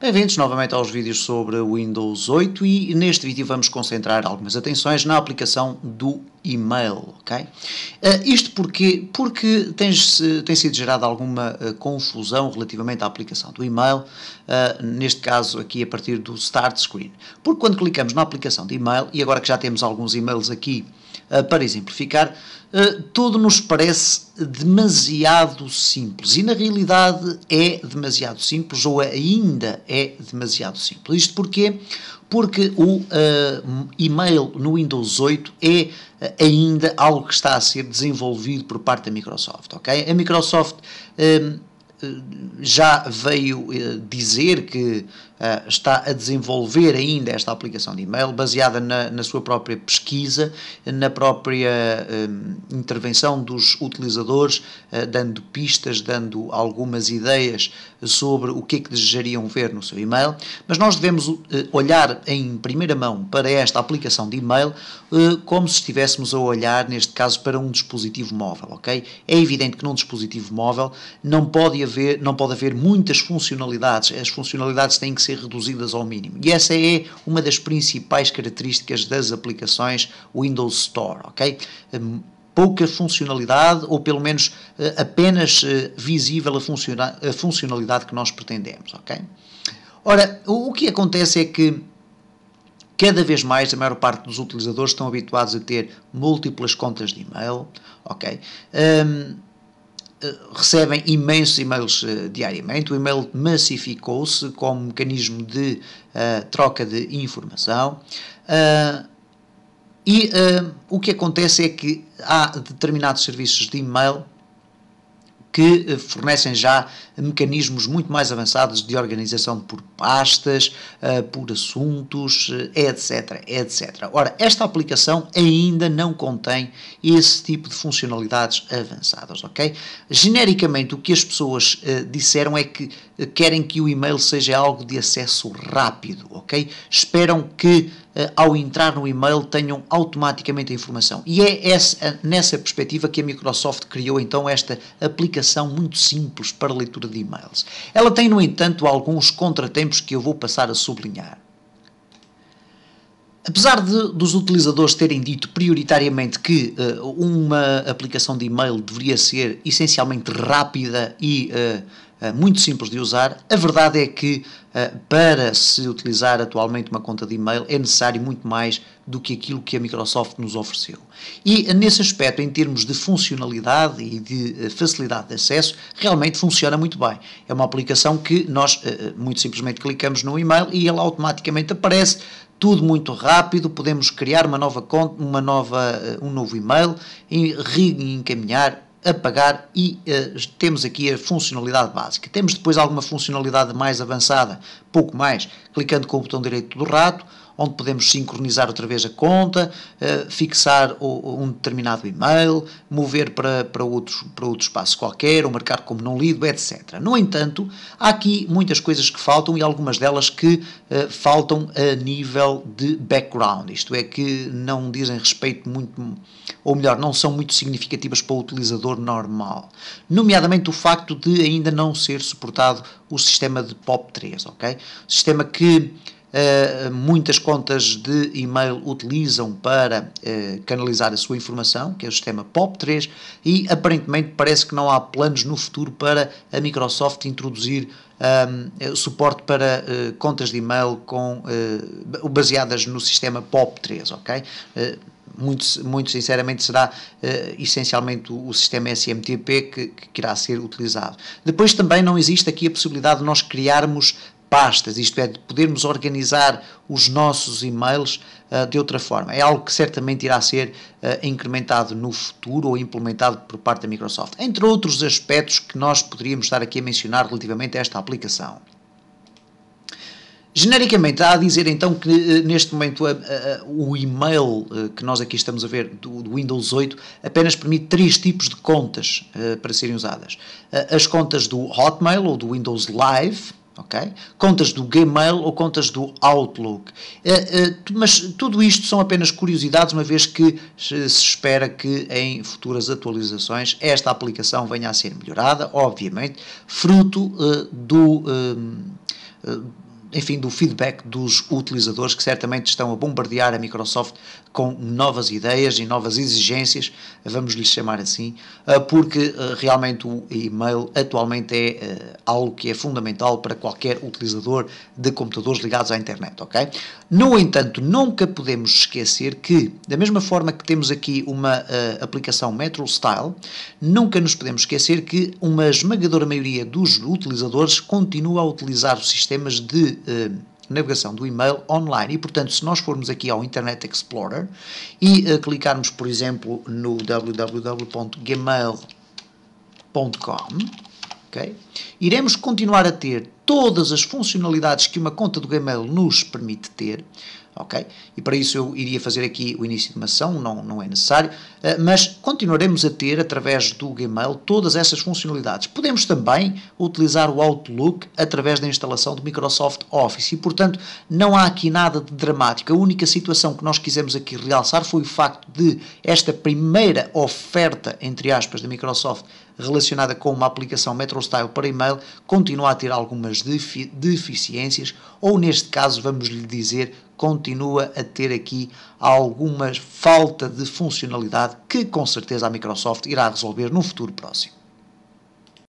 Bem-vindos novamente aos vídeos sobre Windows 8 e neste vídeo vamos concentrar algumas atenções na aplicação do e-mail, ok? Uh, isto porque, porque tens, tem sido gerada alguma uh, confusão relativamente à aplicação do e-mail, uh, neste caso aqui a partir do Start Screen. Porque quando clicamos na aplicação de e-mail, e agora que já temos alguns e-mails aqui ah, para exemplificar, ah, tudo nos parece demasiado simples e na realidade é demasiado simples ou ainda é demasiado simples. Isto porquê? Porque o uh, e-mail no Windows 8 é ainda algo que está a ser desenvolvido por parte da Microsoft, ok? A Microsoft já veio dizer que eh, está a desenvolver ainda esta aplicação de e-mail, baseada na, na sua própria pesquisa, na própria uh, intervenção dos utilizadores, uh, dando pistas, dando algumas ideias sobre o que é que desejariam ver no seu e-mail, mas nós devemos olhar em primeira mão para esta aplicação de e-mail como se estivéssemos a olhar, neste caso, para um dispositivo móvel, ok? É evidente que num dispositivo móvel não pode haver, não pode haver muitas funcionalidades, as funcionalidades têm que ser ser reduzidas ao mínimo. E essa é uma das principais características das aplicações Windows Store, ok? Hum, pouca funcionalidade ou pelo menos eh, apenas eh, visível a, funcionalidade que nós pretendemos, ok? Ora, o que acontece é que cada vez mais a maior parte dos utilizadores estão habituados a ter múltiplas contas de e-mail, ok? Um, eh, recebem imensos e-mails uh, diariamente. O e-mail massificou-se como mecanismo de uh, troca de informação. Uh, e o que acontece é que há determinados serviços de e-mail que eh, fornecem já mecanismos muito mais avançados de organização por pastas, eh, por assuntos, etc, eh, etc. Ora, esta aplicação ainda não contém esse tipo de funcionalidades avançadas, ok? Genericamente, o que as pessoas disseram é que querem que o e-mail seja algo de acesso rápido, ok? Esperam que ao entrar no e-mail tenham automaticamente a informação. E é essa, nessa perspectiva que a Microsoft criou então esta aplicação aplicação muito simples para leitura de e-mails. Ela tem, no entanto, alguns contratempos que eu vou passar a sublinhar. Apesar de, dos utilizadores terem dito prioritariamente que uh, uma aplicação de e-mail deveria ser essencialmente rápida e uh, eh, muito simples de usar. A verdade é que eh, para se utilizar atualmente uma conta de e-mail é necessário muito mais do que aquilo que a Microsoft nos ofereceu. E nesse aspecto, em termos de funcionalidade e de eh, facilidade de acesso, realmente funciona muito bem. É uma aplicação que nós muito simplesmente clicamos no e-mail e ela automaticamente aparece, tudo muito rápido, podemos criar uma nova conta, uma nova, um novo e-mail e reencaminhar a pagar e uh, temos aqui a funcionalidade básica. Temos depois alguma funcionalidade mais avançada pouco mais, clicando com o botão direito do rato, onde podemos sincronizar outra vez a conta, eh, fixar um determinado e-mail, mover para, para, outros, para outro espaço qualquer, ou marcar como não lido, etc. No entanto, há aqui muitas coisas que faltam e algumas delas que eh, faltam a nível de background, isto é, que não dizem respeito muito, ou melhor, não são muito significativas para o utilizador normal. Nomeadamente o facto de ainda não ser suportado o sistema de POP3, ok? sistema que Uh, muitas contas de e-mail utilizam para uh, canalizar a sua informação, que é o sistema POP3, e aparentemente parece que não há planos no futuro para a Microsoft introduzir um, ehm, eh, suporte para uh, contas de e-mail com, baseadas no sistema POP3, ok? muito, muito sinceramente, será uh, essencialmente o, o, sistema SMTP que, que irá ser utilizado. Depois também não existe aqui a possibilidade de nós criarmos pastas, isto é, de podermos organizar os nossos e-mails uh, de outra forma. É algo que certamente irá ser uh, incrementado no futuro ou implementado por parte da Microsoft. Entre outros aspectos que nós poderíamos estar aqui a mencionar relativamente a esta aplicação. Genericamente, há a dizer então que ah, neste momento a, a, o e-mail que nós aqui estamos a ver do, do, Windows 8 apenas permite três tipos de contas para serem usadas: as contas do Hotmail ou do Windows Live, OK, Contas do Gmail ou contas do Outlook. Eh, eh, mas tudo isto são apenas curiosidades, uma vez que se espera que em futuras atualizações esta aplicação venha a ser melhorada, obviamente, fruto eh, do enfim, do feedback dos utilizadores que certamente estão a bombardear a Microsoft com novas ideias e novas exigências, vamos lhe chamar assim, ah, porque ah, realmente o e-mail atualmente é ah, algo que é fundamental para qualquer utilizador de computadores ligados à internet, ok? No entanto, nunca podemos esquecer que, da mesma forma que temos aqui uma aplicação Metro Style, nunca nos podemos esquecer que uma esmagadora maioria dos utilizadores continua a utilizar sistemas de eh, navegação do e-mail online. E, portanto, se nós formos aqui ao Internet Explorer e eh, clicarmos, por exemplo, no www.gmail.com, okay, iremos continuar a ter todas as funcionalidades que uma conta do Gmail nos permite ter, ok? E para isso eu iria fazer aqui o início de uma sessão, não, não é necessário, eh, mas continuaremos a ter, através do Gmail, todas essas funcionalidades. Podemos também utilizar o Outlook através da instalação do Microsoft Office e, portanto, não há aqui nada de dramático. A única situação que nós quisemos aqui realçar foi o facto de esta primeira oferta, entre aspas, da Microsoft relacionada com uma aplicação MetroStyle para e-mail continua a ter algumas deficiências, ou neste caso, vamos lhe dizer, continua a ter aqui alguma falta de funcionalidade que com certeza a Microsoft irá resolver no futuro próximo.